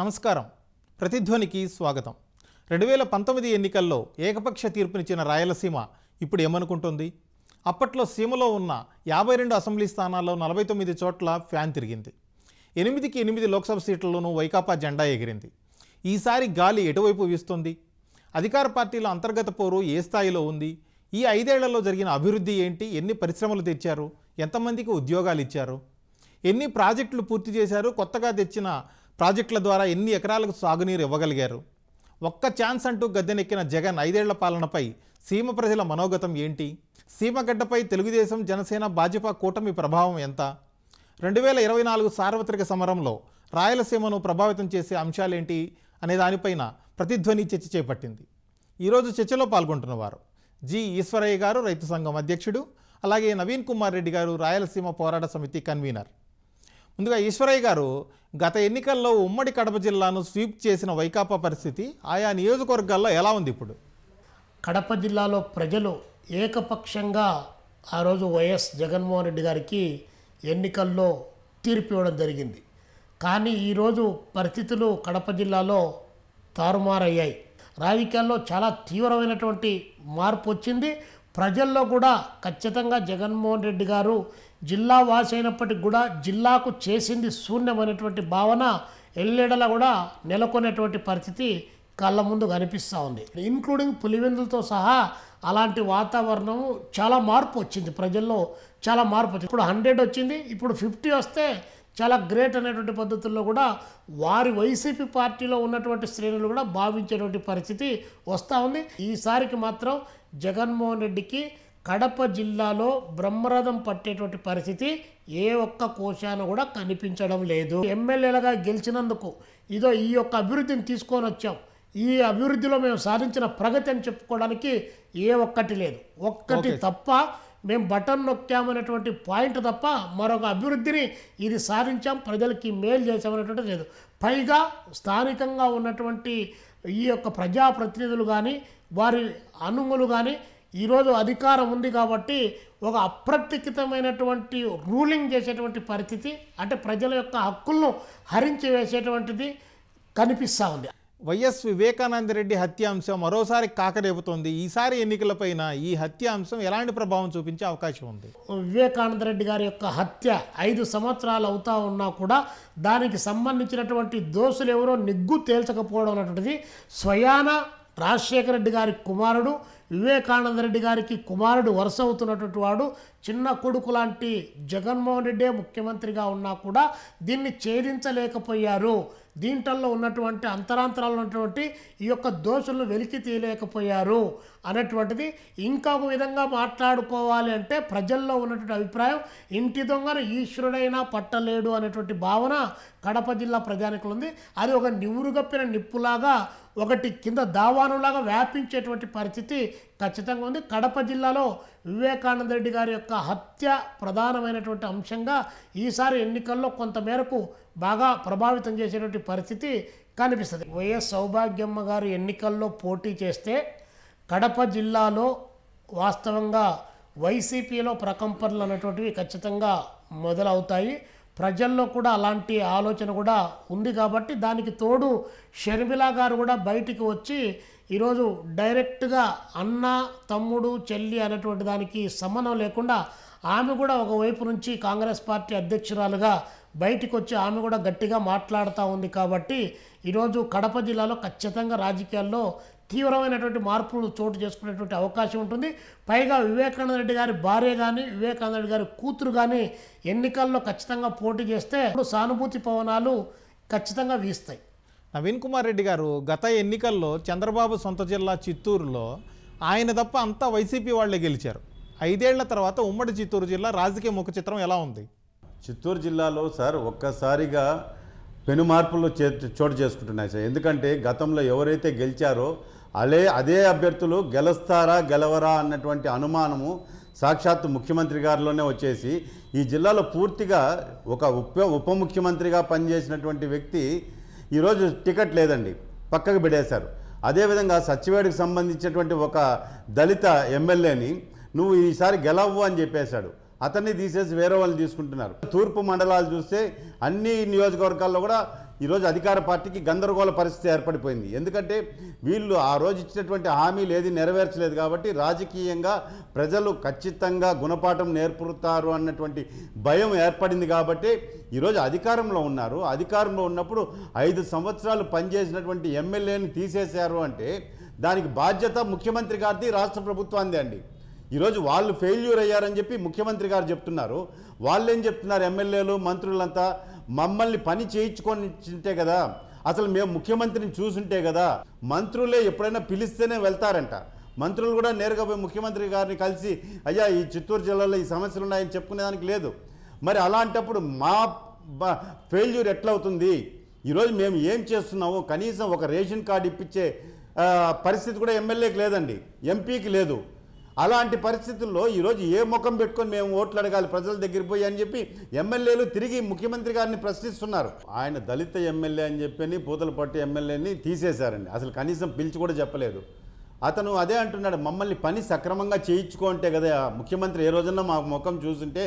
నమస్కారం ప్రతిధ్వనికి స్వాగతం రెండు వేల పంతొమ్మిది ఎన్నికల్లో ఏకపక్ష తీర్పునిచ్చిన రాయలసీమ ఇప్పుడు ఏమనుకుంటుంది అప్పట్లో సీమలో ఉన్న యాభై రెండు అసెంబ్లీ స్థానాల్లో నలభై తొమ్మిది చోట్ల ఫ్యాన్ తిరిగింది ఎనిమిదికి ఎనిమిది లోక్సభ సీట్లలోనూ వైకాపా జెండా ఎగిరింది ఈసారి గాలి ఎటువైపు వీస్తుంది అధికార పార్టీల అంతర్గత పోరు ఏ స్థాయిలో ఉంది ఈ ఐదేళ్లలో జరిగిన అభివృద్ధి ఏంటి ఎన్ని పరిశ్రమలు తెచ్చారు ఎంతమందికి ఉద్యోగాలు ఇచ్చారు ఎన్ని ప్రాజెక్టులు పూర్తి చేశారు కొత్తగా తెచ్చిన ప్రాజెక్టుల ద్వారా ఎన్ని ఎకరాలకు సాగునీరు ఇవ్వగలిగారు ఒక్క ఛాన్స్ అంటూ గద్దెనెక్కిన జగన్ ఐదేళ్ల పాలనపై సీమ ప్రజల మనోగతం ఏంటి సీమగడ్డపై తెలుగుదేశం జనసేన భాజపా కూటమి ప్రభావం ఎంత రెండు వేల ఇరవై నాలుగు సార్వత్రిక సమరంలో రాయలసీమను ప్రభావితం చేసే అంశాలేంటి అనే దానిపైన ప్రతిధ్వని చర్చ చేపట్టింది ఈరోజు చర్చలో పాల్గొంటున్నవారు జి ఈశ్వరయ్య గారు రైతు సంఘం అధ్యక్షుడు అలాగే నవీన్ కుమార్ రెడ్డి గారు రాయలసీమ పోరాట సమితి కన్వీనర్ ముందుగా ఈశ్వరయ్య గారు గత ఎన్నికల్లో ఉమ్మడి కడప జిల్లాను స్వీప్ చేసిన వైకాపా పరిస్థితి ఆయా నియోజకవర్గాల్లో ఎలా ఉంది ఇప్పుడు కడప జిల్లాలో ప్రజలు ఏకపక్షంగా ఆ రోజు వైఎస్ జగన్మోహన్ రెడ్డి గారికి ఎన్నికల్లో తీర్పు ఇవ్వడం జరిగింది కానీ ఈరోజు పరిస్థితులు కడప జిల్లాలో తారుమారయ్యాయి రాజకీయాల్లో చాలా తీవ్రమైనటువంటి మార్పు వచ్చింది ప్రజల్లో కూడా ఖచ్చితంగా జగన్మోహన్ రెడ్డి గారు జిల్లా వాసి అయినప్పటికి కూడా జిల్లాకు చేసింది శూన్యమైనటువంటి భావన ఎల్లెడలా కూడా నెలకొనేటువంటి పరిస్థితి కళ్ళ ముందు కనిపిస్తూ ఉంది ఇంక్లూడింగ్ పులివెందులతో సహా అలాంటి వాతావరణం చాలా మార్పు వచ్చింది ప్రజల్లో చాలా మార్పు వచ్చింది ఇప్పుడు హండ్రెడ్ వచ్చింది ఇప్పుడు ఫిఫ్టీ వస్తే చాలా గ్రేట్ అనేటువంటి పద్ధతుల్లో కూడా వారి వైసీపీ పార్టీలో ఉన్నటువంటి శ్రేణులు కూడా భావించేటువంటి పరిస్థితి వస్తూ ఉంది ఈసారికి మాత్రం జగన్మోహన్ రెడ్డికి కడప జిల్లాలో బ్రహ్మరథం పట్టేటువంటి పరిస్థితి ఏ ఒక్క కోశాన కూడా కనిపించడం లేదు ఎమ్మెల్యేలుగా గెలిచినందుకు ఇదో ఈ యొక్క అభివృద్ధిని తీసుకొని వచ్చాం ఈ అభివృద్ధిలో మేము సాధించిన ప్రగతి అని చెప్పుకోవడానికి ఏ ఒక్కటి లేదు ఒక్కటి తప్ప మేము బటన్ నొక్కామనేటువంటి పాయింట్ తప్ప మరొక అభివృద్ధిని ఇది సాధించాం ప్రజలకి మేలు చేసామనేటువంటి లేదు పైగా స్థానికంగా ఉన్నటువంటి ఈ యొక్క ప్రజాప్రతినిధులు కానీ వారి అనుములు కానీ ఈరోజు అధికారం ఉంది కాబట్టి ఒక అప్రతికితమైనటువంటి రూలింగ్ చేసేటువంటి పరిస్థితి అంటే ప్రజల యొక్క హక్కులను హరించి వేసేటువంటిది కనిపిస్తూ ఉంది వైఎస్ వివేకానందరెడ్డి హత్యాంశం మరోసారి కాకరేపుతోంది ఈసారి ఎన్నికలపైన ఈ హత్యాంశం ఎలాంటి ప్రభావం చూపించే అవకాశం ఉంది వివేకానందరెడ్డి గారి యొక్క హత్య ఐదు సంవత్సరాలు అవుతా ఉన్నా కూడా దానికి సంబంధించినటువంటి దోషులు ఎవరో నిగ్గు తేల్చకపోవడం అనేటువంటిది స్వయాన రాజశేఖర రెడ్డి గారి కుమారుడు వివేకానంద రెడ్డి గారికి కుమారుడు వరుస అవుతున్నటువంటి వాడు చిన్న కొడుకు లాంటి జగన్మోహన్ రెడ్డే ముఖ్యమంత్రిగా ఉన్నా కూడా దీన్ని ఛేదించలేకపోయారు దీంట్లో ఉన్నటువంటి అంతరాంతరాలు ఉన్నటువంటి ఈ యొక్క దోషులను వెలికి తీయలేకపోయారు అనేటువంటిది ఇంకొక విధంగా మాట్లాడుకోవాలి అంటే ప్రజల్లో ఉన్నటువంటి అభిప్రాయం ఇంటి దొంగను ఈశ్వరుడైనా పట్టలేడు అనేటువంటి భావన కడప జిల్లా ప్రజానికులు ఉంది అది ఒక నివురుగప్పిన నిప్పులాగా ఒకటి కింద దావానులాగా వ్యాపించేటువంటి పరిస్థితి ఖచ్చితంగా ఉంది కడప జిల్లాలో వివేకానంద రెడ్డి గారి యొక్క హత్య ప్రధానమైనటువంటి అంశంగా ఈసారి ఎన్నికల్లో కొంతమేరకు బాగా ప్రభావితం చేసేటువంటి పరిస్థితి కనిపిస్తుంది వైఎస్ సౌభాగ్యమ్మ గారు ఎన్నికల్లో పోటీ చేస్తే కడప జిల్లాలో వాస్తవంగా వైసీపీలో ప్రకంపనలు అనేటువంటివి ఖచ్చితంగా మొదలవుతాయి ప్రజల్లో కూడా అలాంటి ఆలోచన కూడా ఉంది కాబట్టి దానికి తోడు షర్మిలా గారు కూడా బయటికి వచ్చి ఈరోజు డైరెక్ట్గా అన్న తమ్ముడు చెల్లి అనేటువంటి దానికి సంబంధం లేకుండా ఆమె కూడా ఒకవైపు నుంచి కాంగ్రెస్ పార్టీ అధ్యక్షురాలుగా బయటికి వచ్చి ఆమె కూడా గట్టిగా మాట్లాడుతూ ఉంది కాబట్టి ఈరోజు కడప జిల్లాలో ఖచ్చితంగా రాజకీయాల్లో తీవ్రమైనటువంటి మార్పులు చోటు చేసుకునేటువంటి అవకాశం ఉంటుంది పైగా వివేకానంద రెడ్డి గారి భార్య కానీ వివేకానంద రెడ్డి గారి కూతురు కానీ ఎన్నికల్లో ఖచ్చితంగా పోటీ చేస్తే సానుభూతి పవనాలు ఖచ్చితంగా వీస్తాయి నవీన్ కుమార్ రెడ్డి గారు గత ఎన్నికల్లో చంద్రబాబు సొంత జిల్లా చిత్తూరులో ఆయన తప్ప అంతా వైసీపీ వాళ్లే గెలిచారు ఐదేళ్ల తర్వాత ఉమ్మడి చిత్తూరు జిల్లా రాజకీయ ముఖ చిత్రం ఎలా ఉంది చిత్తూరు జిల్లాలో సార్ ఒక్కసారిగా పెను మార్పులు చే చోటు చేసుకుంటున్నాయి సార్ ఎందుకంటే గతంలో ఎవరైతే గెలిచారో అలే అదే అభ్యర్థులు గెలుస్తారా గెలవరా అన్నటువంటి అనుమానము సాక్షాత్తు ముఖ్యమంత్రి గారిలోనే వచ్చేసి ఈ జిల్లాలో పూర్తిగా ఒక ఉప ఉప ముఖ్యమంత్రిగా పనిచేసినటువంటి వ్యక్తి ఈరోజు టికెట్ లేదండి పక్కకు పెడేశారు అదేవిధంగా సచివేడికి సంబంధించినటువంటి ఒక దళిత ఎమ్మెల్యేని నువ్వు ఈసారి గెలవు అని చెప్పేశాడు అతన్ని తీసేసి వేరే వాళ్ళని తీసుకుంటున్నారు తూర్పు మండలాలు చూస్తే అన్ని నియోజకవర్గాల్లో కూడా ఈరోజు అధికార పార్టీకి గందరగోళ పరిస్థితి ఏర్పడిపోయింది ఎందుకంటే వీళ్ళు ఆ రోజు ఇచ్చినటువంటి హామీలు ఏది నెరవేర్చలేదు కాబట్టి రాజకీయంగా ప్రజలు ఖచ్చితంగా గుణపాఠం నేర్పుతారు అన్నటువంటి భయం ఏర్పడింది కాబట్టి ఈరోజు అధికారంలో ఉన్నారు అధికారంలో ఉన్నప్పుడు ఐదు సంవత్సరాలు పనిచేసినటువంటి ఎమ్మెల్యేని తీసేశారు అంటే దానికి బాధ్యత ముఖ్యమంత్రి గారిది రాష్ట్ర ప్రభుత్వాన్ని అండి ఈరోజు వాళ్ళు ఫెయిల్యూర్ అయ్యారని చెప్పి ముఖ్యమంత్రి గారు చెప్తున్నారు వాళ్ళు ఏం చెప్తున్నారు ఎమ్మెల్యేలు మంత్రులంతా మమ్మల్ని పని చేయించుకొని ఉంటే కదా అసలు మేము ముఖ్యమంత్రిని చూసుంటే కదా మంత్రులే ఎప్పుడైనా పిలిస్తేనే వెళ్తారంట మంత్రులు కూడా నేరుగా పోయి ముఖ్యమంత్రి గారిని కలిసి అయ్యా ఈ చిత్తూరు జిల్లాలో ఈ సమస్యలు ఉన్నాయని చెప్పుకునేదానికి లేదు మరి అలాంటప్పుడు మా ఫెయిల్యూర్ ఎట్లవుతుంది ఈరోజు మేము ఏం చేస్తున్నాము కనీసం ఒక రేషన్ కార్డు ఇప్పించే పరిస్థితి కూడా ఎమ్మెల్యేకి లేదండి ఎంపీకి లేదు అలాంటి పరిస్థితుల్లో ఈరోజు ఏ ముఖం పెట్టుకొని మేము ఓట్లు అడగాలి ప్రజల దగ్గర పోయి అని చెప్పి ఎమ్మెల్యేలు తిరిగి ముఖ్యమంత్రి గారిని ప్రశ్నిస్తున్నారు ఆయన దళిత ఎమ్మెల్యే అని చెప్పి పూతలపట్టు ఎమ్మెల్యేని తీసేశారండి అసలు కనీసం పిలిచి కూడా చెప్పలేదు అతను అదే అంటున్నాడు మమ్మల్ని పని సక్రమంగా చేయించుకుంటే కదా ముఖ్యమంత్రి ఏ రోజున మాకు ముఖం చూసుంటే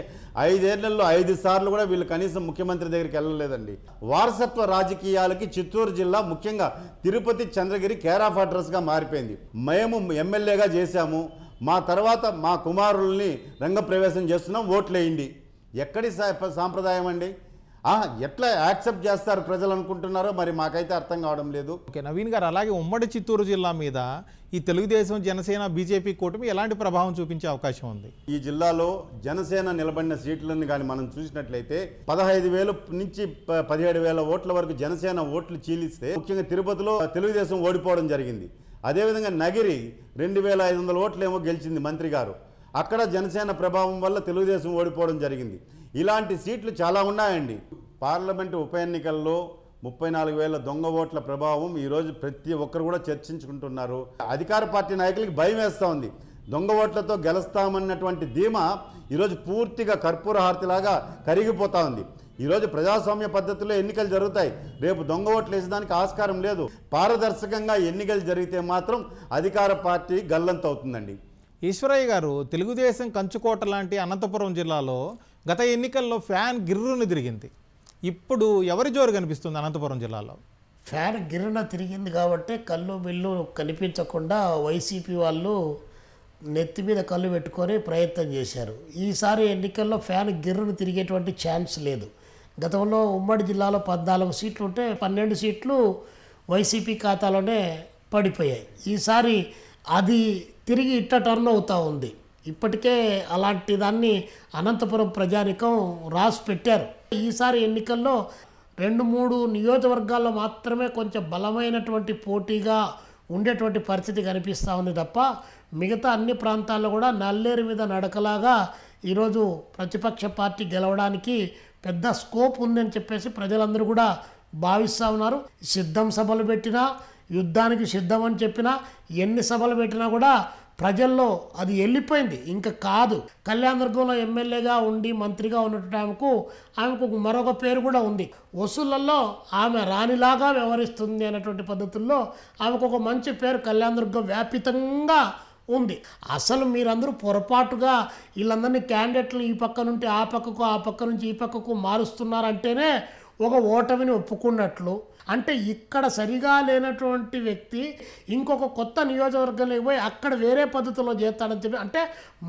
ఐదేళ్లలో ఐదు సార్లు కూడా వీళ్ళు కనీసం ముఖ్యమంత్రి దగ్గరికి వెళ్ళలేదండి వారసత్వ రాజకీయాలకి చిత్తూరు జిల్లా ముఖ్యంగా తిరుపతి చంద్రగిరి కేర్ ఆఫ్ అడ్రస్గా మారిపోయింది మేము ఎమ్మెల్యేగా చేశాము మా తర్వాత మా కుమారుల్ని రంగప్రవేశం చేస్తున్నాం ఓట్లేయండి ఎక్కడి సాంప్రదాయం అండి ఎట్లా యాక్సెప్ట్ చేస్తారు ప్రజలు అనుకుంటున్నారో మరి మాకైతే అర్థం కావడం లేదు ఓకే నవీన్ గారు అలాగే ఉమ్మడి చిత్తూరు జిల్లా మీద ఈ తెలుగుదేశం జనసేన బీజేపీ కూటమి ఎలాంటి ప్రభావం చూపించే అవకాశం ఉంది ఈ జిల్లాలో జనసేన నిలబడిన సీట్లను కానీ మనం చూసినట్లయితే పదహైదు వేలు నుంచి పదిహేడు వేల ఓట్ల వరకు జనసేన ఓట్లు చీలిస్తే ముఖ్యంగా తిరుపతిలో తెలుగుదేశం ఓడిపోవడం జరిగింది అదేవిధంగా నగిరి రెండు వేల ఐదు వందల ఓట్లేమో గెలిచింది మంత్రి గారు అక్కడ జనసేన ప్రభావం వల్ల తెలుగుదేశం ఓడిపోవడం జరిగింది ఇలాంటి సీట్లు చాలా ఉన్నాయండి పార్లమెంటు ఉప ఎన్నికల్లో ముప్పై నాలుగు వేల దొంగ ఓట్ల ప్రభావం ఈరోజు ప్రతి ఒక్కరు కూడా చర్చించుకుంటున్నారు అధికార పార్టీ నాయకులకి భయం వేస్తూ ఉంది దొంగ ఓట్లతో గెలుస్తామన్నటువంటి ధీమా ఈరోజు పూర్తిగా కర్పూర హారతిలాగా కరిగిపోతూ ఉంది ఈరోజు ప్రజాస్వామ్య పద్ధతిలో ఎన్నికలు జరుగుతాయి రేపు దొంగ ఓట్లు వేసేదానికి ఆస్కారం లేదు పారదర్శకంగా ఎన్నికలు జరిగితే మాత్రం అధికార పార్టీ గల్లంతవుతుందండి ఈశ్వరయ్య గారు తెలుగుదేశం కంచుకోట లాంటి అనంతపురం జిల్లాలో గత ఎన్నికల్లో ఫ్యాన్ గిర్రును తిరిగింది ఇప్పుడు ఎవరి జోరు కనిపిస్తుంది అనంతపురం జిల్లాలో ఫ్యాన్ గిర్రున తిరిగింది కాబట్టి కళ్ళు బిల్లు కనిపించకుండా వైసీపీ వాళ్ళు నెత్తి మీద కళ్ళు పెట్టుకొని ప్రయత్నం చేశారు ఈసారి ఎన్నికల్లో ఫ్యాన్ గిర్రును తిరిగేటువంటి ఛాన్స్ లేదు గతంలో ఉమ్మడి జిల్లాలో పద్నాలుగు సీట్లు ఉంటే పన్నెండు సీట్లు వైసీపీ ఖాతాలోనే పడిపోయాయి ఈసారి అది తిరిగి ఇట్ట టర్న్ అవుతూ ఉంది ఇప్పటికే అలాంటి దాన్ని అనంతపురం ప్రజానికం రాసి పెట్టారు ఈసారి ఎన్నికల్లో రెండు మూడు నియోజకవర్గాల్లో మాత్రమే కొంచెం బలమైనటువంటి పోటీగా ఉండేటువంటి పరిస్థితి కనిపిస్తూ ఉంది తప్ప మిగతా అన్ని ప్రాంతాల్లో కూడా నల్లేరు మీద నడకలాగా ఈరోజు ప్రతిపక్ష పార్టీ గెలవడానికి పెద్ద స్కోప్ ఉందని చెప్పేసి ప్రజలందరూ కూడా భావిస్తూ ఉన్నారు సిద్ధం సభలు పెట్టినా యుద్ధానికి సిద్ధం అని చెప్పినా ఎన్ని సభలు పెట్టినా కూడా ప్రజల్లో అది వెళ్ళిపోయింది ఇంకా కాదు కళ్యాణదుర్గంలో ఎమ్మెల్యేగా ఉండి మంత్రిగా ఉన్నటువంటి ఆమెకు ఆమెకు మరొక పేరు కూడా ఉంది వసూళ్లలో ఆమె రాణిలాగా వ్యవహరిస్తుంది అనేటువంటి పద్ధతుల్లో ఆమెకు ఒక మంచి పేరు కళ్యాణదుర్గం వ్యాపితంగా ఉంది అసలు మీరందరూ పొరపాటుగా వీళ్ళందరినీ క్యాండిడేట్లు ఈ పక్క నుండి ఆ పక్కకు ఆ పక్క నుంచి ఈ పక్కకు మారుస్తున్నారంటేనే ఒక ఓటమిని ఒప్పుకున్నట్లు అంటే ఇక్కడ సరిగా లేనటువంటి వ్యక్తి ఇంకొక కొత్త నియోజకవర్గంలోకి పోయి అక్కడ వేరే పద్ధతిలో చేస్తాడని చెప్పి అంటే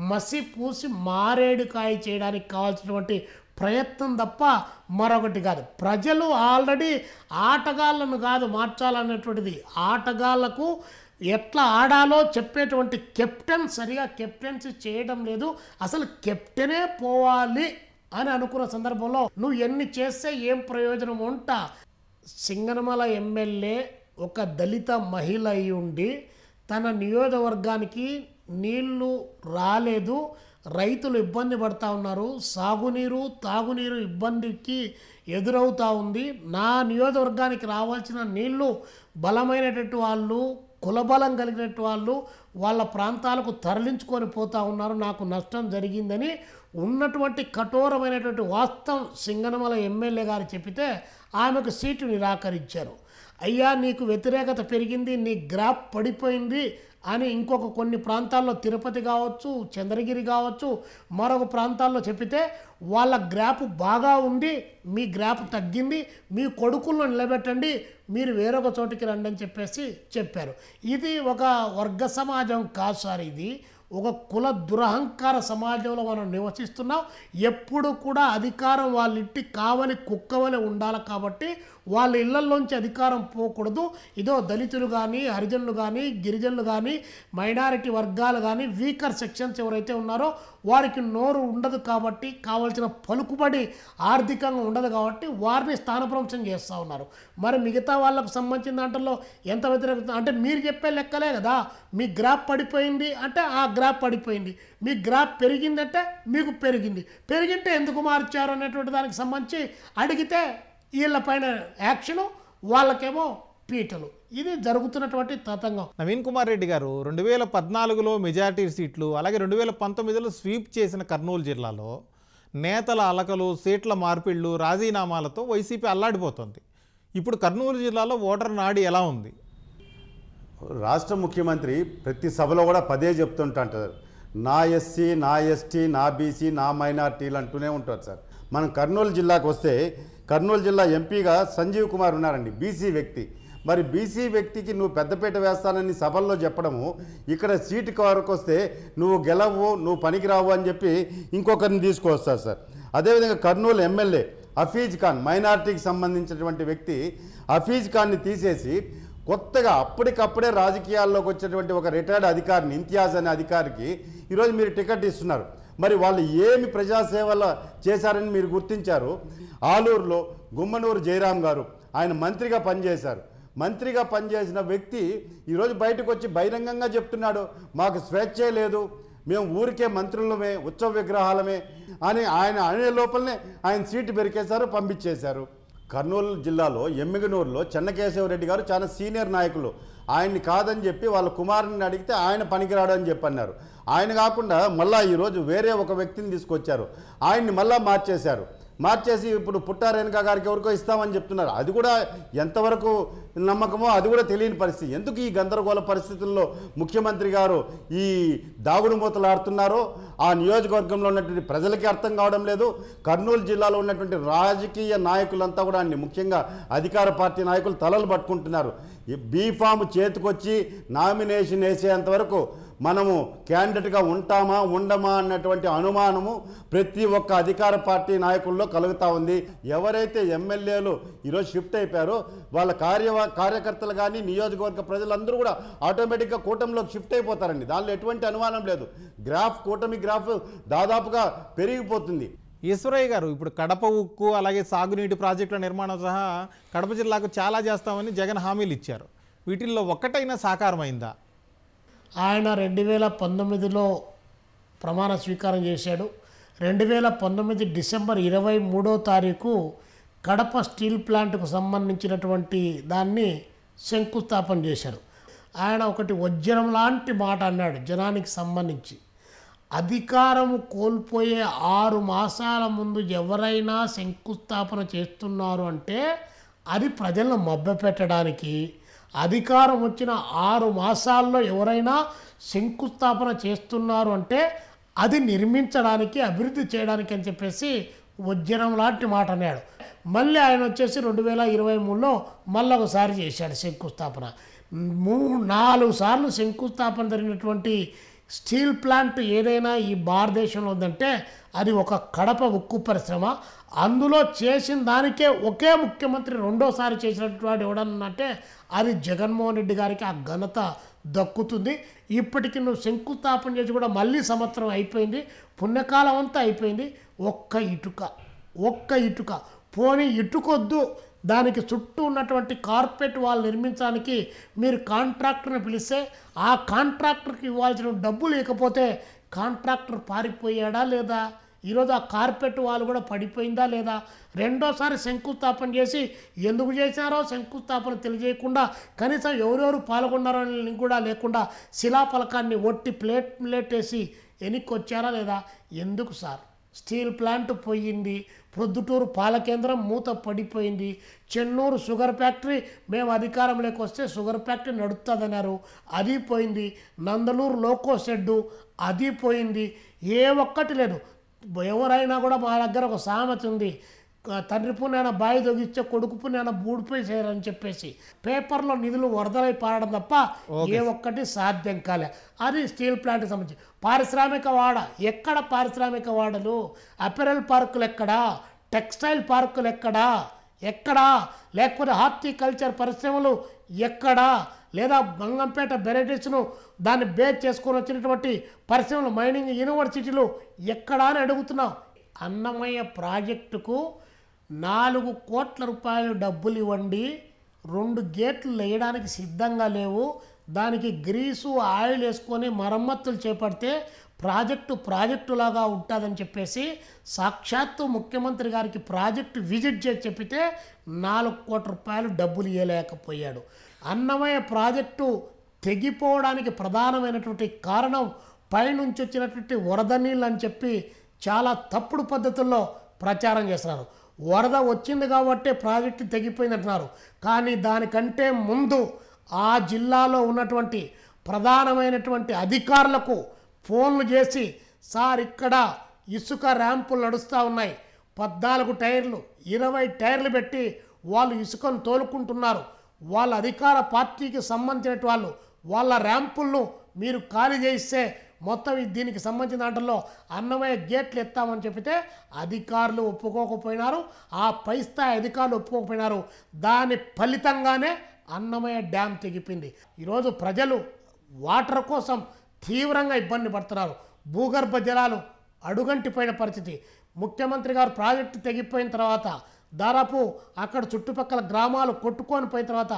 మసి పూసి మారేడుకాయ చేయడానికి కావాల్సినటువంటి ప్రయత్నం తప్ప మరొకటి కాదు ప్రజలు ఆల్రెడీ ఆటగాళ్లను కాదు మార్చాలనేటువంటిది ఆటగాళ్లకు ఎట్లా ఆడాలో చెప్పేటువంటి కెప్టెన్ సరిగా కెప్టెన్సీ చేయడం లేదు అసలు కెప్టెనే పోవాలి అని అనుకున్న సందర్భంలో నువ్వు ఎన్ని చేస్తే ఏం ప్రయోజనం ఉంటా సింగనమల ఎమ్మెల్యే ఒక దళిత మహిళ అయి ఉండి తన నియోజకవర్గానికి నీళ్లు రాలేదు రైతులు ఇబ్బంది పడతా ఉన్నారు సాగునీరు తాగునీరు ఇబ్బందికి ఎదురవుతూ ఉంది నా నియోజకవర్గానికి రావాల్సిన నీళ్లు బలమైనటువంటి వాళ్ళు కులబలం కలిగినట్టు వాళ్ళు వాళ్ళ ప్రాంతాలకు తరలించుకొని పోతా ఉన్నారు నాకు నష్టం జరిగిందని ఉన్నటువంటి కఠోరమైనటువంటి వాస్తవం సింగనమల ఎమ్మెల్యే గారు చెప్పితే ఆమెకు సీటు నిరాకరించారు అయ్యా నీకు వ్యతిరేకత పెరిగింది నీ గ్రాఫ్ పడిపోయింది అని ఇంకొక కొన్ని ప్రాంతాల్లో తిరుపతి కావచ్చు చంద్రగిరి కావచ్చు మరొక ప్రాంతాల్లో చెప్పితే వాళ్ళ గ్రాప్ బాగా ఉండి మీ గ్రాప్ తగ్గింది మీ కొడుకులను నిలబెట్టండి మీరు వేరొక చోటికి రండి అని చెప్పేసి చెప్పారు ఇది ఒక వర్గ సమాజం కాదు సార్ ఇది ఒక కుల దురహంకార సమాజంలో మనం నివసిస్తున్నాం ఎప్పుడు కూడా అధికారం వాళ్ళింటి కావలి కుక్కవలే ఉండాలి కాబట్టి వాళ్ళ ఇళ్లలోంచి అధికారం పోకూడదు ఇదో దళితులు కానీ హరిజనులు కానీ గిరిజనులు కానీ మైనారిటీ వర్గాలు కానీ వీకర్ సెక్షన్స్ ఎవరైతే ఉన్నారో వారికి నోరు ఉండదు కాబట్టి కావాల్సిన పలుకుబడి ఆర్థికంగా ఉండదు కాబట్టి వారిని స్థానభ్రంశం చేస్తూ ఉన్నారు మరి మిగతా వాళ్ళకు సంబంధించిన దాంట్లో ఎంత వ్యతిరేకత అంటే మీరు చెప్పే లెక్కలే కదా మీ గ్రాఫ్ పడిపోయింది అంటే ఆ గ్రాఫ్ పడిపోయింది మీ గ్రాఫ్ పెరిగిందంటే మీకు పెరిగింది పెరిగింటే ఎందుకు మార్చారు అనేటువంటి దానికి సంబంధించి అడిగితే వీళ్ళ పైన యాక్షను వాళ్ళకేమో పీటలు ఇది జరుగుతున్నటువంటి తతంగం నవీన్ కుమార్ రెడ్డి గారు రెండు వేల పద్నాలుగులో మెజార్టీ సీట్లు అలాగే రెండు వేల పంతొమ్మిదిలో స్వీప్ చేసిన కర్నూలు జిల్లాలో నేతల అలకలు సీట్ల మార్పిళ్ళు రాజీనామాలతో వైసీపీ అల్లాడిపోతుంది ఇప్పుడు కర్నూలు జిల్లాలో ఓటర్ నాడి ఎలా ఉంది రాష్ట్ర ముఖ్యమంత్రి ప్రతి సభలో కూడా పదే చెప్తుంటారు నా ఎస్సీ నా ఎస్టీ నా బీసీ నా మైనార్టీలు అంటూనే ఉంటారు సార్ మనం కర్నూలు జిల్లాకు వస్తే కర్నూలు జిల్లా ఎంపీగా సంజీవ్ కుమార్ ఉన్నారండి బీసీ వ్యక్తి మరి బీసీ వ్యక్తికి నువ్వు పెద్దపేట వేస్తానని సభల్లో చెప్పడము ఇక్కడ సీటు వరకు వస్తే నువ్వు గెలవు నువ్వు పనికిరావు అని చెప్పి ఇంకొకరిని తీసుకువస్తారు సార్ అదేవిధంగా కర్నూలు ఎమ్మెల్యే అఫీజ్ ఖాన్ మైనార్టీకి సంబంధించినటువంటి వ్యక్తి హఫీజ్ ఖాన్ని తీసేసి కొత్తగా అప్పటికప్పుడే రాజకీయాల్లోకి వచ్చేటువంటి ఒక రిటైర్డ్ అధికారిని ఇంతియాజ్ అనే అధికారికి ఈరోజు మీరు టికెట్ ఇస్తున్నారు మరి వాళ్ళు ఏమి ప్రజాసేవలు చేశారని మీరు గుర్తించారు ఆలూరులో గుమ్మనూరు జయరాం గారు ఆయన మంత్రిగా పనిచేశారు మంత్రిగా పనిచేసిన వ్యక్తి ఈరోజు బయటకు వచ్చి బహిరంగంగా చెప్తున్నాడు మాకు స్వేచ్ఛ లేదు మేము ఊరికే మంత్రులమే ఉత్సవ విగ్రహాలమే అని ఆయన అనే లోపలనే ఆయన సీటు పెరికేశారు పంపించేశారు కర్నూలు జిల్లాలో ఎమ్మిగనూరులో చెన్నకేశవరెడ్డి గారు చాలా సీనియర్ నాయకులు ఆయన్ని కాదని చెప్పి వాళ్ళ కుమారుని అడిగితే ఆయన పనికిరాడు అని చెప్పన్నారు ఆయన కాకుండా మళ్ళీ ఈరోజు వేరే ఒక వ్యక్తిని తీసుకొచ్చారు ఆయన్ని మళ్ళీ మార్చేశారు మార్చేసి ఇప్పుడు పుట్టా రేణుకా గారికి ఎవరికో ఇస్తామని చెప్తున్నారు అది కూడా ఎంతవరకు నమ్మకమో అది కూడా తెలియని పరిస్థితి ఎందుకు ఈ గందరగోళ పరిస్థితుల్లో ముఖ్యమంత్రి గారు ఈ దాగుడు మూతలు ఆడుతున్నారో ఆ నియోజకవర్గంలో ఉన్నటువంటి ప్రజలకి అర్థం కావడం లేదు కర్నూలు జిల్లాలో ఉన్నటువంటి రాజకీయ నాయకులంతా కూడా అన్ని ముఖ్యంగా అధికార పార్టీ నాయకులు తలలు పట్టుకుంటున్నారు బీఫామ్ చేతికొచ్చి నామినేషన్ వేసేంత వరకు మనము క్యాండిడేట్గా ఉంటామా ఉండమా అన్నటువంటి అనుమానము ప్రతి ఒక్క అధికార పార్టీ నాయకుల్లో కలుగుతూ ఉంది ఎవరైతే ఎమ్మెల్యేలు ఈరోజు షిఫ్ట్ అయిపోయారో వాళ్ళ కార్య కార్యకర్తలు కానీ నియోజకవర్గ ప్రజలందరూ కూడా ఆటోమేటిక్గా కూటమిలోకి షిఫ్ట్ అయిపోతారండి దానిలో ఎటువంటి అనుమానం లేదు గ్రాఫ్ కూటమి గ్రాఫ్ దాదాపుగా పెరిగిపోతుంది ఈశ్వరయ్య గారు ఇప్పుడు కడప ఉక్కు అలాగే సాగునీటి ప్రాజెక్టుల నిర్మాణం సహా కడప జిల్లాకు చాలా చేస్తామని జగన్ హామీలు ఇచ్చారు వీటిల్లో ఒక్కటైనా సాకారమైందా ఆయన రెండు వేల పంతొమ్మిదిలో ప్రమాణ స్వీకారం చేశాడు రెండు వేల పంతొమ్మిది డిసెంబర్ ఇరవై మూడో తారీఖు కడప స్టీల్ ప్లాంట్కు సంబంధించినటువంటి దాన్ని శంకుస్థాపన చేశారు ఆయన ఒకటి వజ్రం లాంటి మాట అన్నాడు జనానికి సంబంధించి అధికారం కోల్పోయే ఆరు మాసాల ముందు ఎవరైనా శంకుస్థాపన చేస్తున్నారు అంటే అది ప్రజలను పెట్టడానికి అధికారం వచ్చిన ఆరు మాసాల్లో ఎవరైనా శంకుస్థాపన చేస్తున్నారు అంటే అది నిర్మించడానికి అభివృద్ధి చేయడానికి అని చెప్పేసి వజ్రం లాంటి మాట అన్నాడు మళ్ళీ ఆయన వచ్చేసి రెండు వేల ఇరవై మూడులో మళ్ళీ ఒకసారి చేశాడు శంకుస్థాపన మూ నాలుగు సార్లు శంకుస్థాపన జరిగినటువంటి స్టీల్ ప్లాంట్ ఏదైనా ఈ భారతదేశంలో ఉందంటే అది ఒక కడప ఉక్కు పరిశ్రమ అందులో చేసిన దానికే ఒకే ముఖ్యమంత్రి రెండోసారి చేసినటువంటి ఎవడనంటే అది జగన్మోహన్ రెడ్డి గారికి ఆ ఘనత దక్కుతుంది ఇప్పటికి నువ్వు శంకుస్థాపన చేసి కూడా మళ్ళీ సంవత్సరం అయిపోయింది పుణ్యకాలం అంతా అయిపోయింది ఒక్క ఇటుక ఒక్క ఇటుక పోనీ ఇటుకొద్దు దానికి చుట్టూ ఉన్నటువంటి కార్పెట్ వాళ్ళు నిర్మించడానికి మీరు కాంట్రాక్టర్ని పిలిస్తే ఆ కాంట్రాక్టర్కి ఇవ్వాల్సిన డబ్బు లేకపోతే కాంట్రాక్టర్ పారిపోయాడా లేదా ఈరోజు ఆ కార్పెట్ వాళ్ళు కూడా పడిపోయిందా లేదా రెండోసారి శంకుస్థాపన చేసి ఎందుకు చేశారో శంకుస్థాపన తెలియజేయకుండా కనీసం ఎవరెవరు పాల్గొన్నారో కూడా లేకుండా శిలాఫలకాన్ని ఒట్టి ప్లేట్ ప్లేట్ వేసి వెనక్కి లేదా ఎందుకు సార్ స్టీల్ ప్లాంట్ పోయింది ప్రొద్దుటూరు పాల కేంద్రం మూత పడిపోయింది చెన్నూరు షుగర్ ఫ్యాక్టరీ మేము అధికారంలోకి వస్తే షుగర్ ఫ్యాక్టరీ నడుస్తుందన్నారు అది పోయింది నందలూరు లోకో షెడ్డు అది పోయింది ఏ ఒక్కటి లేదు ఎవరైనా కూడా మా దగ్గర ఒక సామెత ఉంది తండ్రి పుణ్యాన బాయి తొగిచ్చే కొడుకు పుణ్యాన బూడిపోయి చేయాలని చెప్పేసి పేపర్లో నిధులు వరదలై పారడం తప్ప ఏ ఒక్కటి సాధ్యం కాలే అది స్టీల్ ప్లాంట్కి సంబంధించి పారిశ్రామిక వాడ ఎక్కడ పారిశ్రామిక వాడలు అపెరల్ పార్కులు ఎక్కడా టెక్స్టైల్ పార్కులు ఎక్కడా ఎక్కడా లేకపోతే హార్టికల్చర్ పరిశ్రమలు ఎక్కడా లేదా బంగంపేట బెరైటీస్ను దాన్ని బేస్ చేసుకొని వచ్చినటువంటి పరిశ్రమలు మైనింగ్ యూనివర్సిటీలు ఎక్కడా అని అడుగుతున్నాం అన్నమయ్య ప్రాజెక్టుకు నాలుగు కోట్ల రూపాయలు డబ్బులు ఇవ్వండి రెండు గేట్లు వేయడానికి సిద్ధంగా లేవు దానికి గ్రీసు ఆయిల్ వేసుకొని మరమ్మతులు చేపడితే ప్రాజెక్టు ప్రాజెక్టులాగా ఉంటుందని చెప్పేసి సాక్షాత్తు ముఖ్యమంత్రి గారికి ప్రాజెక్టు విజిట్ చేసి చెప్పితే నాలుగు కోట్ల రూపాయలు డబ్బులు ఇవ్వలేకపోయాడు అన్నమయ్య ప్రాజెక్టు తెగిపోవడానికి ప్రధానమైనటువంటి కారణం పైనుంచి వచ్చినటువంటి వరద నీళ్ళు అని చెప్పి చాలా తప్పుడు పద్ధతుల్లో ప్రచారం చేస్తున్నారు వరద వచ్చింది కాబట్టి ప్రాజెక్టు తెగిపోయిందంటున్నారు కానీ దానికంటే ముందు ఆ జిల్లాలో ఉన్నటువంటి ప్రధానమైనటువంటి అధికారులకు ఫోన్లు చేసి సార్ ఇక్కడ ఇసుక ర్యాంపులు నడుస్తూ ఉన్నాయి పద్నాలుగు టైర్లు ఇరవై టైర్లు పెట్టి వాళ్ళు ఇసుకను తోలుకుంటున్నారు వాళ్ళ అధికార పార్టీకి సంబంధించిన వాళ్ళు వాళ్ళ ర్యాంపులను మీరు ఖాళీ చేయిస్తే మొత్తం దీనికి సంబంధించిన దాంట్లో అన్నమయ్య గేట్లు ఎత్తామని చెప్పితే అధికారులు ఒప్పుకోకపోయినారు ఆ పై స్థాయి అధికారులు ఒప్పుకోకపోయినారు దాని ఫలితంగానే అన్నమయ్య డ్యామ్ తెగిపోయింది ఈరోజు ప్రజలు వాటర్ కోసం తీవ్రంగా ఇబ్బంది పడుతున్నారు భూగర్భ జలాలు అడుగంటిపోయిన పరిస్థితి ముఖ్యమంత్రి గారు ప్రాజెక్టు తెగిపోయిన తర్వాత దాదాపు అక్కడ చుట్టుపక్కల గ్రామాలు కొట్టుకొని పోయిన తర్వాత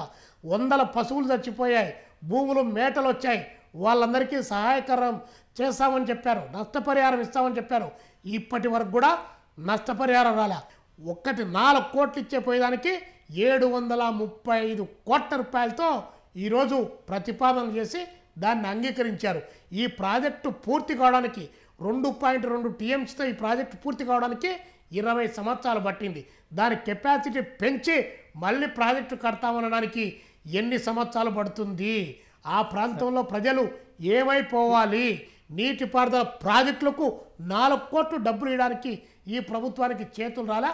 వందల పశువులు చచ్చిపోయాయి భూములు మేటలు వచ్చాయి వాళ్ళందరికీ సహాయకరం చేస్తామని చెప్పారు నష్టపరిహారం ఇస్తామని చెప్పారు ఇప్పటి వరకు కూడా నష్టపరిహారం రాలే ఒక్కటి నాలుగు కోట్లు ఇచ్చే పోయేదానికి ఏడు వందల ముప్పై ఐదు కోట్ల రూపాయలతో ఈరోజు ప్రతిపాదన చేసి దాన్ని అంగీకరించారు ఈ ప్రాజెక్టు పూర్తి కావడానికి రెండు పాయింట్ రెండు టీఎంసీతో ఈ ప్రాజెక్టు పూర్తి కావడానికి ఇరవై సంవత్సరాలు పట్టింది దాని కెపాసిటీ పెంచి మళ్ళీ ప్రాజెక్టు కడతామనడానికి ఎన్ని సంవత్సరాలు పడుతుంది ఆ ప్రాంతంలో ప్రజలు ఏమైపోవాలి నీటిపారుదల ప్రాజెక్టులకు నాలుగు కోట్లు డబ్బులు ఇవ్వడానికి ఈ ప్రభుత్వానికి చేతులు రాలా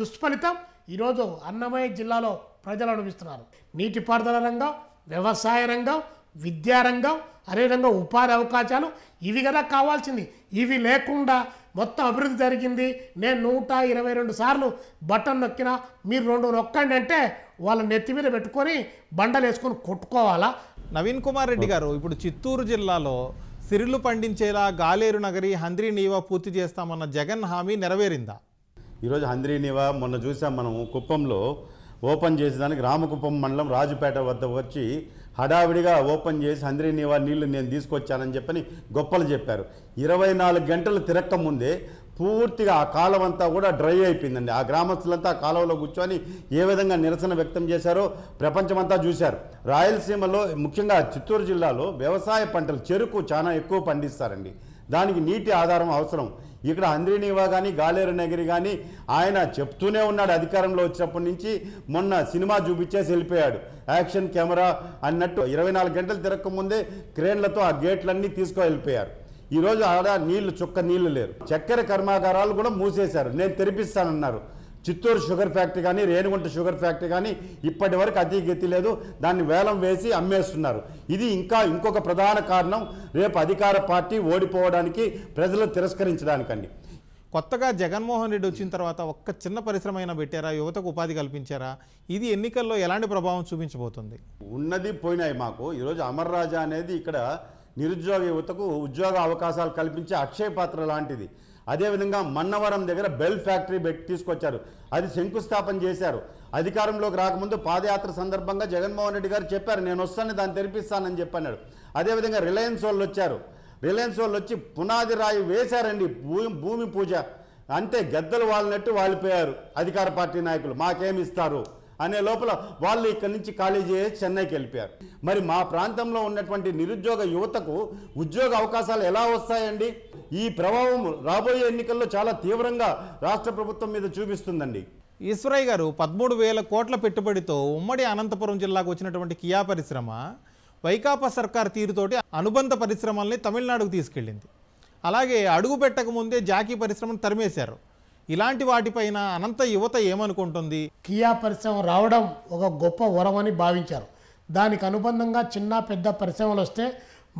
దుష్ఫలితం ఈరోజు అన్నమయ్య జిల్లాలో ప్రజలు అనుభవిస్తున్నారు నీటిపారుదల రంగం వ్యవసాయ రంగం విద్యారంగం అదేవిధంగా ఉపాధి అవకాశాలు ఇవి కదా కావాల్సింది ఇవి లేకుండా మొత్తం అభివృద్ధి జరిగింది నేను నూట ఇరవై రెండు సార్లు బటన్ నొక్కినా మీరు రెండు నొక్కండి అంటే వాళ్ళ నెత్తి మీద పెట్టుకొని బండలు వేసుకొని కొట్టుకోవాలా నవీన్ కుమార్ రెడ్డి గారు ఇప్పుడు చిత్తూరు జిల్లాలో సిరిలు పండించేలా గాలేరు నగరి హంద్రీ నీవా పూర్తి చేస్తామన్న జగన్ హామీ నెరవేరిందా ఈరోజు హంద్రీ నీవా మొన్న చూసాం మనం కుప్పంలో ఓపెన్ చేసేదానికి రామకుప్పం మండలం రాజుపేట వద్ద వచ్చి హడావిడిగా ఓపెన్ చేసి హంద్రీ నీవా నీళ్లు నేను తీసుకొచ్చానని చెప్పని గొప్పలు చెప్పారు ఇరవై నాలుగు గంటలు తిరక్క ముందే పూర్తిగా ఆ కాలం అంతా కూడా డ్రై అయిపోయిందండి ఆ గ్రామస్తులంతా ఆ కాలంలో కూర్చొని ఏ విధంగా నిరసన వ్యక్తం చేశారో ప్రపంచమంతా చూశారు రాయలసీమలో ముఖ్యంగా చిత్తూరు జిల్లాలో వ్యవసాయ పంటలు చెరుకు చాలా ఎక్కువ పండిస్తారండి దానికి నీటి ఆధారం అవసరం ఇక్కడ అంద్రినీవా కానీ గాలేరు నగిరి కానీ ఆయన చెప్తూనే ఉన్నాడు అధికారంలో వచ్చినప్పటి నుంచి మొన్న సినిమా చూపించేసి వెళ్ళిపోయాడు యాక్షన్ కెమెరా అన్నట్టు ఇరవై నాలుగు గంటలు తిరగకముందే క్రేన్లతో ఆ గేట్లన్నీ తీసుకు వెళ్ళిపోయారు ఈరోజు ఆడ నీళ్లు చుక్క నీళ్లు లేరు చక్కెర కర్మాగారాలు కూడా మూసేశారు నేను తెరిపిస్తానన్నారు చిత్తూరు షుగర్ ఫ్యాక్టరీ కానీ రేణిగుంట షుగర్ ఫ్యాక్టరీ కానీ ఇప్పటి వరకు అతి గతి లేదు దాన్ని వేలం వేసి అమ్మేస్తున్నారు ఇది ఇంకా ఇంకొక ప్రధాన కారణం రేపు అధికార పార్టీ ఓడిపోవడానికి ప్రజలు తిరస్కరించడానికండి కొత్తగా జగన్మోహన్ రెడ్డి వచ్చిన తర్వాత ఒక్క చిన్న పరిశ్రమ అయినా పెట్టారా యువతకు ఉపాధి కల్పించారా ఇది ఎన్నికల్లో ఎలాంటి ప్రభావం చూపించబోతుంది ఉన్నది పోయినాయి మాకు ఈరోజు అమర్రాజా అనేది ఇక్కడ నిరుద్యోగ యువతకు ఉద్యోగ అవకాశాలు కల్పించే అక్షయ పాత్ర లాంటిది అదేవిధంగా మన్నవరం దగ్గర బెల్ ఫ్యాక్టరీ పెట్టి తీసుకొచ్చారు అది శంకుస్థాపన చేశారు అధికారంలోకి రాకముందు పాదయాత్ర సందర్భంగా జగన్మోహన్ రెడ్డి గారు చెప్పారు నేను వస్తాను దాన్ని తెరిపిస్తానని చెప్పన్నాడు అదేవిధంగా రిలయన్స్ వాళ్ళు వచ్చారు రిలయన్స్ వాళ్ళు వచ్చి పునాది రాయి వేశారండి భూమి భూమి పూజ అంతే గద్దలు వాళ్ళనట్టు వాళ్ళిపోయారు అధికార పార్టీ నాయకులు మాకేమిస్తారు అనే లోపల వాళ్ళు ఇక్కడి నుంచి కాలేజీ చెన్నైకి వెళ్ళిపోయారు మరి మా ప్రాంతంలో ఉన్నటువంటి నిరుద్యోగ యువతకు ఉద్యోగ అవకాశాలు ఎలా వస్తాయండి ఈ ప్రభావం రాబోయే ఎన్నికల్లో చాలా తీవ్రంగా రాష్ట్ర ప్రభుత్వం మీద చూపిస్తుందండి ఈశ్వరయ్య గారు పదమూడు వేల కోట్ల పెట్టుబడితో ఉమ్మడి అనంతపురం జిల్లాకు వచ్చినటువంటి కియా పరిశ్రమ వైకాపా సర్కార్ తీరుతోటి అనుబంధ పరిశ్రమల్ని తమిళనాడుకు తీసుకెళ్ళింది అలాగే అడుగు పెట్టకముందే జాకీ పరిశ్రమను తరిమేశారు ఇలాంటి వాటిపైన అనంత యువత ఏమనుకుంటుంది కియా పరిశ్రమ రావడం ఒక గొప్ప వరం అని భావించారు దానికి అనుబంధంగా చిన్న పెద్ద పరిశ్రమలు వస్తే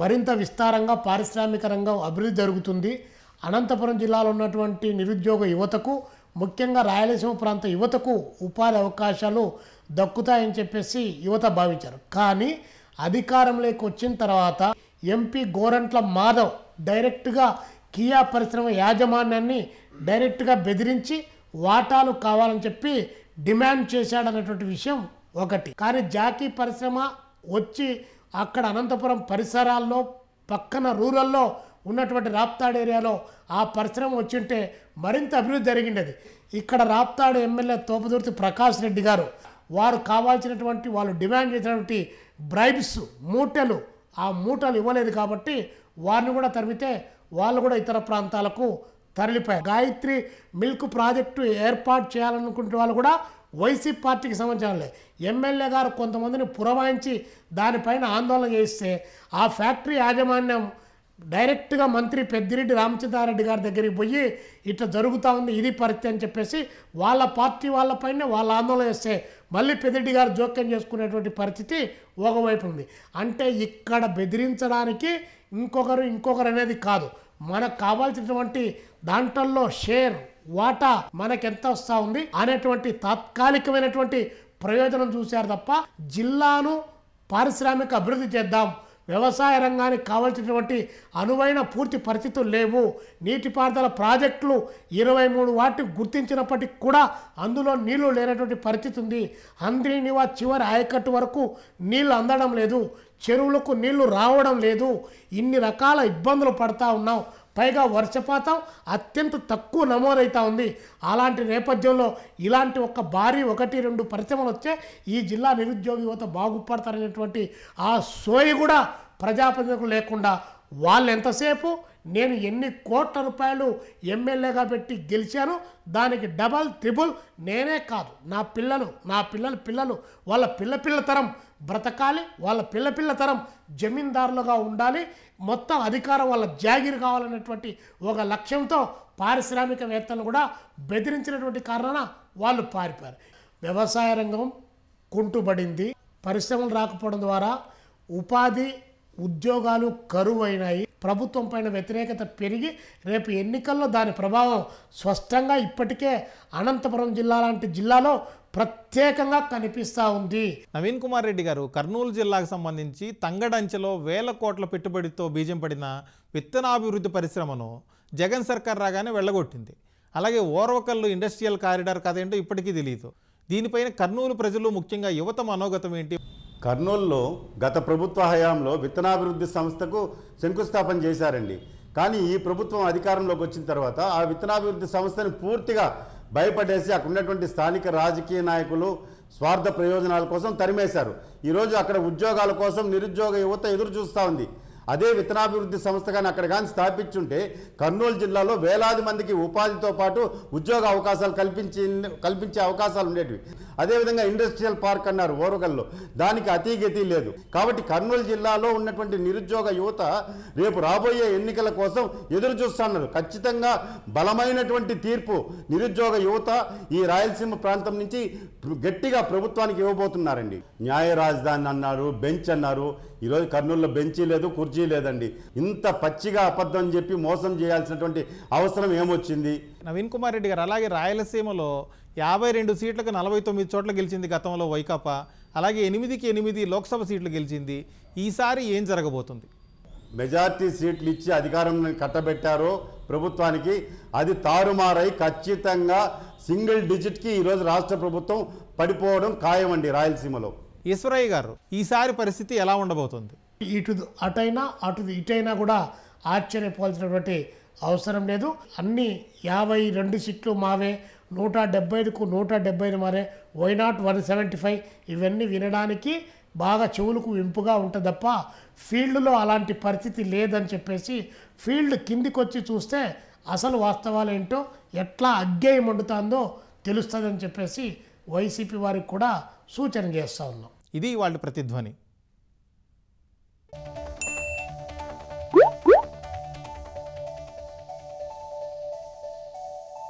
మరింత విస్తారంగా పారిశ్రామిక రంగం అభివృద్ధి జరుగుతుంది అనంతపురం జిల్లాలో ఉన్నటువంటి నిరుద్యోగ యువతకు ముఖ్యంగా రాయలసీమ ప్రాంత యువతకు ఉపాధి అవకాశాలు దక్కుతాయని చెప్పేసి యువత భావించారు కానీ అధికారంలోకి వచ్చిన తర్వాత ఎంపీ గోరంట్ల మాధవ్ డైరెక్ట్గా కియా పరిశ్రమ యాజమాన్యాన్ని డైరెక్ట్గా బెదిరించి వాటాలు కావాలని చెప్పి డిమాండ్ చేశాడనేటువంటి విషయం ఒకటి కానీ జాకీ పరిశ్రమ వచ్చి అక్కడ అనంతపురం పరిసరాల్లో పక్కన రూరల్లో ఉన్నటువంటి రాప్తాడు ఏరియాలో ఆ పరిశ్రమ వచ్చింటే మరింత అభివృద్ధి జరిగిండేది ఇక్కడ రాప్తాడు ఎమ్మెల్యే తోపదూర్తి ప్రకాష్ రెడ్డి గారు వారు కావాల్సినటువంటి వాళ్ళు డిమాండ్ చేసినటువంటి బ్రైబ్స్ మూటలు ఆ మూటలు ఇవ్వలేదు కాబట్టి వారిని కూడా తరిమితే వాళ్ళు కూడా ఇతర ప్రాంతాలకు తరలిపోయారు గాయత్రి మిల్క్ ప్రాజెక్టు ఏర్పాటు చేయాలనుకుంటున్న వాళ్ళు కూడా వైసీపీ పార్టీకి సంబంధించిన ఎమ్మెల్యే గారు కొంతమందిని పురమాయించి దానిపైన ఆందోళన చేస్తే ఆ ఫ్యాక్టరీ యాజమాన్యం డైరెక్ట్గా మంత్రి పెద్దిరెడ్డి రామచంద్రారెడ్డి గారి దగ్గరికి పోయి ఇట్లా జరుగుతూ ఉంది ఇది పరిస్థితి అని చెప్పేసి వాళ్ళ పార్టీ వాళ్ళపైనే వాళ్ళ ఆందోళన చేస్తే మళ్ళీ పెద్దిరెడ్డి గారు జోక్యం చేసుకునేటువంటి పరిస్థితి ఒకవైపు ఉంది అంటే ఇక్కడ బెదిరించడానికి ఇంకొకరు ఇంకొకరు అనేది కాదు మనకు కావాల్సినటువంటి దాంట్లో షేర్ వాటా మనకెంత వస్తూ ఉంది అనేటువంటి తాత్కాలికమైనటువంటి ప్రయోజనం చూశారు తప్ప జిల్లాను పారిశ్రామిక అభివృద్ధి చేద్దాం వ్యవసాయ రంగానికి కావాల్సినటువంటి అనువైన పూర్తి పరిస్థితులు లేవు నీటిపారుదల ప్రాజెక్టులు ఇరవై మూడు వాటి గుర్తించినప్పటికీ కూడా అందులో నీళ్లు లేనటువంటి పరిస్థితి ఉంది అంద్రీనివా చివరి ఆయకట్టు వరకు నీళ్లు అందడం లేదు చెరువులకు నీళ్లు రావడం లేదు ఇన్ని రకాల ఇబ్బందులు పడతా ఉన్నాం పైగా వర్షపాతం అత్యంత తక్కువ నమోదవుతూ ఉంది అలాంటి నేపథ్యంలో ఇలాంటి ఒక భారీ ఒకటి రెండు పరిశ్రమలు వచ్చే ఈ జిల్లా నిరుద్యోగ యువత బాగుపడతారనేటువంటి ఆ సోయి కూడా ప్రజాప్రతినిధులకు లేకుండా వాళ్ళు ఎంతసేపు నేను ఎన్ని కోట్ల రూపాయలు ఎమ్మెల్యేగా పెట్టి గెలిచాను దానికి డబల్ త్రిబుల్ నేనే కాదు నా పిల్లలు నా పిల్లల పిల్లలు వాళ్ళ పిల్ల పిల్ల తరం బ్రతకాలి వాళ్ళ పిల్ల పిల్ల తరం జమీందారులుగా ఉండాలి మొత్తం అధికారం వాళ్ళ జాగిరి కావాలన్నటువంటి ఒక లక్ష్యంతో పారిశ్రామికవేత్తలు కూడా బెదిరించినటువంటి కారణాన వాళ్ళు పారిపారు వ్యవసాయ రంగం కుంటుబడింది పరిశ్రమలు రాకపోవడం ద్వారా ఉపాధి ఉద్యోగాలు కరువైనాయి ప్రభుత్వం పైన వ్యతిరేకత పెరిగి రేపు ఎన్నికల్లో దాని ప్రభావం స్పష్టంగా ఇప్పటికే అనంతపురం జిల్లా లాంటి జిల్లాలో ప్రత్యేకంగా కనిపిస్తూ ఉంది నవీన్ కుమార్ రెడ్డి గారు కర్నూలు జిల్లాకు సంబంధించి తంగడంచెలో వేల కోట్ల పెట్టుబడితో బీజం పడిన విత్తనాభివృద్ధి పరిశ్రమను జగన్ సర్కార్ రాగానే వెళ్ళగొట్టింది అలాగే ఓర్వకల్లు ఇండస్ట్రియల్ కారిడార్ కథ ఏంటో ఇప్పటికీ తెలియదు దీనిపైన కర్నూలు ప్రజలు ముఖ్యంగా యువత మనోగతం ఏంటి కర్నూలులో గత ప్రభుత్వ హయాంలో విత్తనాభివృద్ధి సంస్థకు శంకుస్థాపన చేశారండి కానీ ఈ ప్రభుత్వం అధికారంలోకి వచ్చిన తర్వాత ఆ విత్తనాభివృద్ధి సంస్థని పూర్తిగా భయపడేసి అక్కడ ఉన్నటువంటి స్థానిక రాజకీయ నాయకులు స్వార్థ ప్రయోజనాల కోసం తరిమేశారు ఈరోజు అక్కడ ఉద్యోగాల కోసం నిరుద్యోగ యువత ఎదురు చూస్తూ ఉంది అదే విత్తనాభివృద్ధి సంస్థ కానీ అక్కడ కానీ స్థాపించుంటే కర్నూలు జిల్లాలో వేలాది మందికి ఉపాధితో పాటు ఉద్యోగ అవకాశాలు కల్పించి కల్పించే అవకాశాలు ఉండేటివి అదేవిధంగా ఇండస్ట్రియల్ పార్క్ అన్నారు ఓరగల్లో దానికి అతీగతి లేదు కాబట్టి కర్నూలు జిల్లాలో ఉన్నటువంటి నిరుద్యోగ యువత రేపు రాబోయే ఎన్నికల కోసం ఎదురు చూస్తున్నారు ఖచ్చితంగా బలమైనటువంటి తీర్పు నిరుద్యోగ యువత ఈ రాయలసీమ ప్రాంతం నుంచి గట్టిగా ప్రభుత్వానికి ఇవ్వబోతున్నారండి న్యాయ రాజధాని అన్నారు బెంచ్ అన్నారు ఈరోజు కర్నూలులో బెంచి లేదు కుర్చీ లేదండి ఇంత పచ్చిగా అబద్ధం చెప్పి మోసం చేయాల్సినటువంటి అవసరం ఏమొచ్చింది నవీన్ కుమార్ రెడ్డి గారు అలాగే రాయలసీమలో యాభై రెండు సీట్లకు నలభై తొమ్మిది చోట్ల గెలిచింది గతంలో వైకాపా అలాగే ఎనిమిదికి ఎనిమిది లోక్సభ సీట్లు గెలిచింది ఈసారి ఏం జరగబోతుంది మెజార్టీ సీట్లు ఇచ్చి అధికారం కట్టబెట్టారో ప్రభుత్వానికి అది తారుమారై ఖచ్చితంగా సింగిల్ డిజిట్కి ఈరోజు రాష్ట్ర ప్రభుత్వం పడిపోవడం ఖాయమండి రాయలసీమలో ఈశ్వరయ్య గారు ఈసారి పరిస్థితి ఎలా ఉండబోతుంది ఇటు అటైనా అటు ఇటైనా కూడా ఆశ్చర్యపోవాల్సినటువంటి అవసరం లేదు అన్ని యాభై రెండు సీట్లు మావే నూట డెబ్బై ఐదుకు నూట డెబ్బై ఐదు మారే why not one seventy five ఇవన్నీ వినడానికి బాగా చెవులకు వింపుగా ఉంటుంది తప్ప ఫీల్డ్లో అలాంటి పరిస్థితి లేదని చెప్పేసి ఫీల్డ్ కిందికి వచ్చి చూస్తే అసలు వాస్తవాలు ఏంటో ఎట్లా అగ్గేయం వండుతుందో తెలుస్తుందని చెప్పేసి వైసీపీ వారికి కూడా సూచన చేస్తూ ఉన్నాం ఇది వాళ్ళ ప్రతిధ్వని